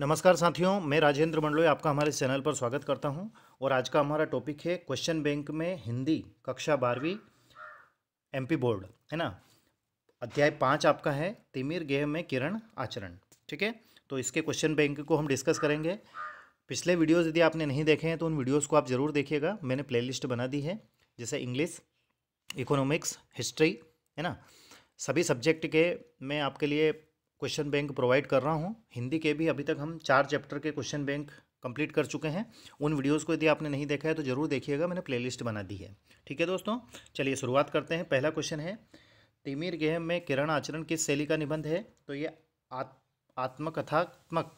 नमस्कार साथियों मैं राजेंद्र मंडलोई आपका हमारे चैनल पर स्वागत करता हूं और आज का हमारा टॉपिक है क्वेश्चन बैंक में हिंदी कक्षा बारहवीं एमपी बोर्ड है ना अध्याय पाँच आपका है तिमिर गेह में किरण आचरण ठीक है तो इसके क्वेश्चन बैंक को हम डिस्कस करेंगे पिछले वीडियोज़ यदि आपने नहीं देखे हैं तो उन वीडियोज़ को आप ज़रूर देखिएगा मैंने प्ले बना दी है जैसे इंग्लिश इकोनॉमिक्स हिस्ट्री है ना सभी सब्जेक्ट के मैं आपके लिए क्वेश्चन बैंक प्रोवाइड कर रहा हूँ हिंदी के भी अभी तक हम चार चैप्टर के क्वेश्चन बैंक कंप्लीट कर चुके हैं उन वीडियोस को यदि आपने नहीं देखा है तो ज़रूर देखिएगा मैंने प्लेलिस्ट बना दी है ठीक है दोस्तों चलिए शुरुआत करते हैं पहला क्वेश्चन है तिमिर गेह में किरण आचरण किस शैली का निबंध है तो ये आत, आत्मकथात्मक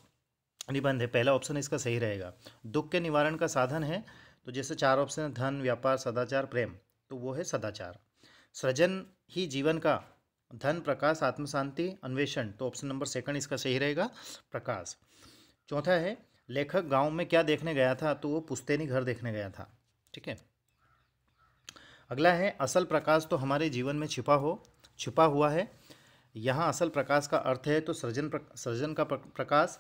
निबंध है पहला ऑप्शन इसका सही रहेगा दुख के निवारण का साधन है तो जैसे चार ऑप्शन है धन व्यापार सदाचार प्रेम तो वो है सदाचार सृजन ही जीवन का धन प्रकाश आत्मशांति अन्वेषण तो ऑप्शन नंबर सेकंड इसका सही रहेगा प्रकाश चौथा है लेखक गांव में क्या देखने गया था तो वो पुस्तैनी घर देखने गया था ठीक है अगला है असल प्रकाश तो हमारे जीवन में छिपा हो छिपा हुआ है यहाँ असल प्रकाश का अर्थ है तो सृजन सृजन का प्रकाश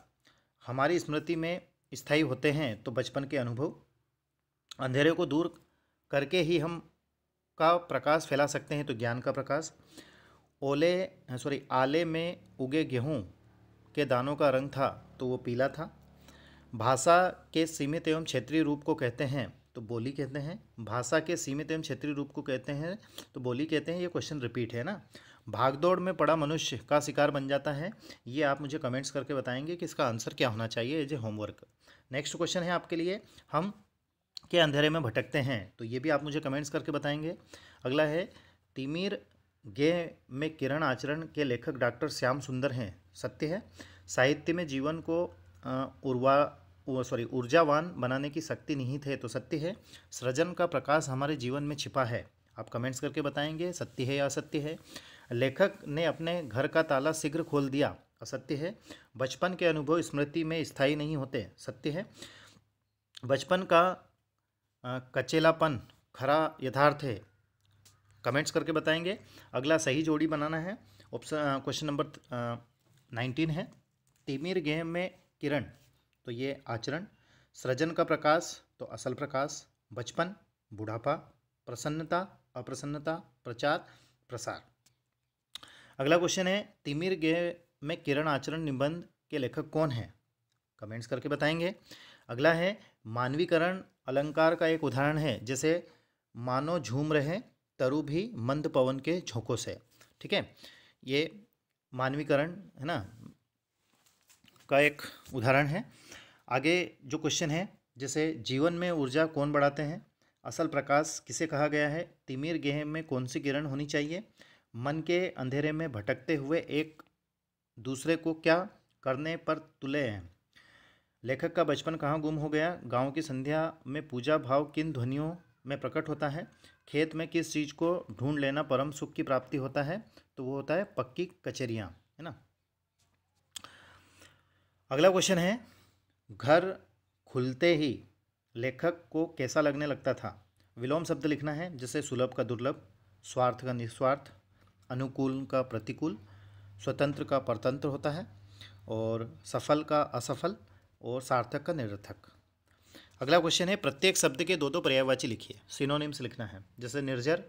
हमारी स्मृति में स्थायी होते हैं तो बचपन के अनुभव अंधेरे को दूर करके ही हम का प्रकाश फैला सकते हैं तो ज्ञान का प्रकाश ओले सॉरी आले में उगे गेहूँ के दानों का रंग था तो वो पीला था भाषा के सीमित एवं क्षेत्रीय रूप को कहते हैं तो बोली कहते हैं भाषा के सीमित एवं क्षेत्रीय रूप को कहते हैं तो बोली कहते हैं ये क्वेश्चन रिपीट है ना भागदौड़ में पड़ा मनुष्य का शिकार बन जाता है ये आप मुझे कमेंट्स करके बताएंगे कि इसका आंसर क्या होना चाहिए as a homework next question है आपके लिए हम के अंधेरे में भटकते हैं तो ये भी आप मुझे कमेंट्स करके बताएंगे अगला है तिमिर गे में किरण आचरण के लेखक डॉक्टर श्याम सुंदर हैं सत्य है साहित्य में जीवन को उर्वा सॉरी ऊर्जावान बनाने की शक्ति नहीं थे तो सत्य है सृजन का प्रकाश हमारे जीवन में छिपा है आप कमेंट्स करके बताएंगे सत्य है या असत्य है लेखक ने अपने घर का ताला शीघ्र खोल दिया असत्य है बचपन के अनुभव स्मृति में स्थायी नहीं होते सत्य है बचपन का कचेलापन खरा यथार्थ है कमेंट्स करके बताएंगे अगला सही जोड़ी बनाना है ऑप्शन क्वेश्चन नंबर नाइनटीन है तिमिर गेम में किरण तो ये आचरण सृजन का प्रकाश तो असल प्रकाश बचपन बुढ़ापा प्रसन्नता अप्रसन्नता प्रचार प्रसार अगला क्वेश्चन है तिमिर गेह में किरण आचरण निबंध के लेखक कौन है कमेंट्स करके बताएंगे अगला है मानवीकरण अलंकार का एक उदाहरण है जैसे मानो झूम रहे तरु भी मंद पवन के झोंकों से ठीक है ये मानवीकरण है ना का एक उदाहरण है आगे जो क्वेश्चन है जैसे जीवन में ऊर्जा कौन बढ़ाते हैं असल प्रकाश किसे कहा गया है तिमिर गेह में कौन सी किरण होनी चाहिए मन के अंधेरे में भटकते हुए एक दूसरे को क्या करने पर तुले हैं लेखक का बचपन कहाँ गुम हो गया गांव की संध्या में पूजा भाव किन ध्वनियों में प्रकट होता है खेत में किस चीज़ को ढूंढ लेना परम सुख की प्राप्ति होता है तो वो होता है पक्की कचरियाँ है ना अगला क्वेश्चन है घर खुलते ही लेखक को कैसा लगने लगता था विलोम शब्द लिखना है जैसे सुलभ का दुर्लभ स्वार्थ का निस्वार्थ अनुकूल का प्रतिकूल स्वतंत्र का परतंत्र होता है और सफल का असफल और सार्थक का निरर्थक अगला क्वेश्चन है प्रत्येक शब्द के दो दो पर्यायवाची लिखिए सिनोनिम्स लिखना है जैसे निर्जर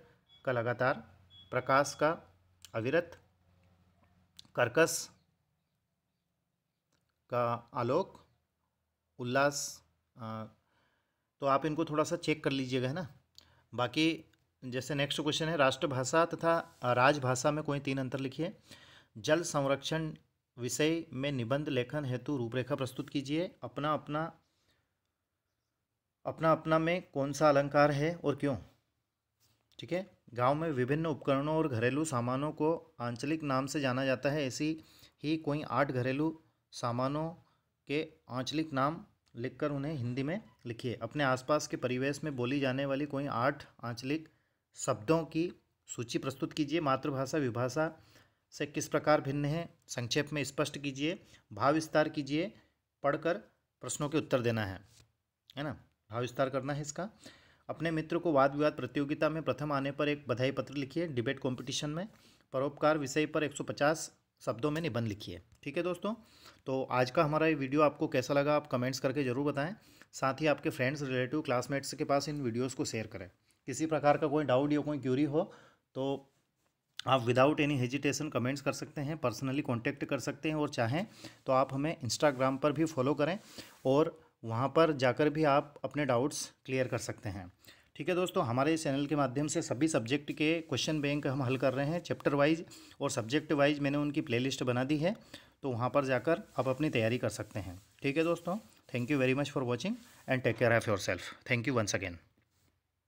का लगातार प्रकाश का अविरत कर्कस का आलोक उल्लास तो आप इनको थोड़ा सा चेक कर लीजिएगा है ना बाकी जैसे नेक्स्ट क्वेश्चन है राष्ट्रभाषा तथा राजभाषा में कोई तीन अंतर लिखिए जल संरक्षण विषय में निबंध लेखन हेतु रूपरेखा प्रस्तुत कीजिए अपना अपना अपना अपना में कौन सा अलंकार है और क्यों ठीक है गांव में विभिन्न उपकरणों और घरेलू सामानों को आंचलिक नाम से जाना जाता है ऐसी ही कोई आठ घरेलू सामानों के आंचलिक नाम लिखकर उन्हें हिंदी में लिखिए अपने आसपास के परिवेश में बोली जाने वाली कोई आठ आंचलिक शब्दों की सूची प्रस्तुत कीजिए मातृभाषा विभाषा से किस प्रकार भिन्न है संक्षेप में स्पष्ट कीजिए भाव विस्तार कीजिए पढ़कर प्रश्नों के उत्तर देना है है ना विस्तार करना है इसका अपने मित्र को वाद विवाद प्रतियोगिता में प्रथम आने पर एक बधाई पत्र लिखिए डिबेट कंपटीशन में परोपकार विषय पर 150 शब्दों में निबंध लिखिए ठीक है दोस्तों तो आज का हमारा ये वीडियो आपको कैसा लगा आप कमेंट्स करके ज़रूर बताएं साथ ही आपके फ्रेंड्स रिलेटिव क्लासमेट्स के पास इन वीडियोज़ को शेयर करें किसी प्रकार का कोई डाउट या कोई क्यूरी हो तो आप विदाउट एनी हेजिटेशन कमेंट्स कर सकते हैं पर्सनली कॉन्टैक्ट कर सकते हैं और चाहें तो आप हमें इंस्टाग्राम पर भी फॉलो करें और वहाँ पर जाकर भी आप अपने डाउट्स क्लियर कर सकते हैं ठीक है दोस्तों हमारे इस चैनल के माध्यम से सभी सब्जेक्ट के क्वेश्चन बैंक हम हल कर रहे हैं चैप्टर वाइज और सब्जेक्ट वाइज मैंने उनकी प्लेलिस्ट बना दी है तो वहाँ पर जाकर आप अपनी तैयारी कर सकते हैं ठीक है दोस्तों thank you very much for watching and take care of yourself thank you once again